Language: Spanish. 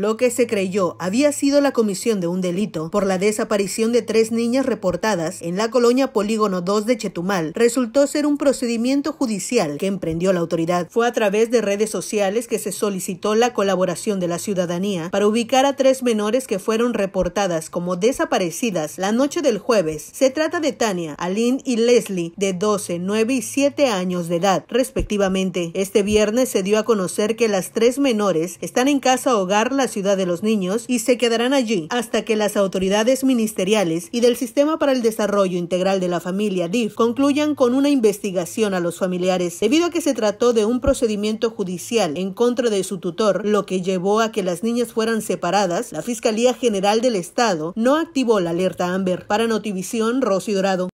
lo que se creyó había sido la comisión de un delito por la desaparición de tres niñas reportadas en la colonia Polígono 2 de Chetumal resultó ser un procedimiento judicial que emprendió la autoridad. Fue a través de redes sociales que se solicitó la colaboración de la ciudadanía para ubicar a tres menores que fueron reportadas como desaparecidas la noche del jueves. Se trata de Tania, Aline y Leslie, de 12, 9 y 7 años de edad, respectivamente. Este viernes se dio a conocer que las tres menores están en casa hogar las Ciudad de los Niños y se quedarán allí hasta que las autoridades ministeriales y del Sistema para el Desarrollo Integral de la Familia DIF concluyan con una investigación a los familiares, debido a que se trató de un procedimiento judicial en contra de su tutor, lo que llevó a que las niñas fueran separadas. La Fiscalía General del Estado no activó la alerta Amber. Para Notivisión, Rosi Dorado.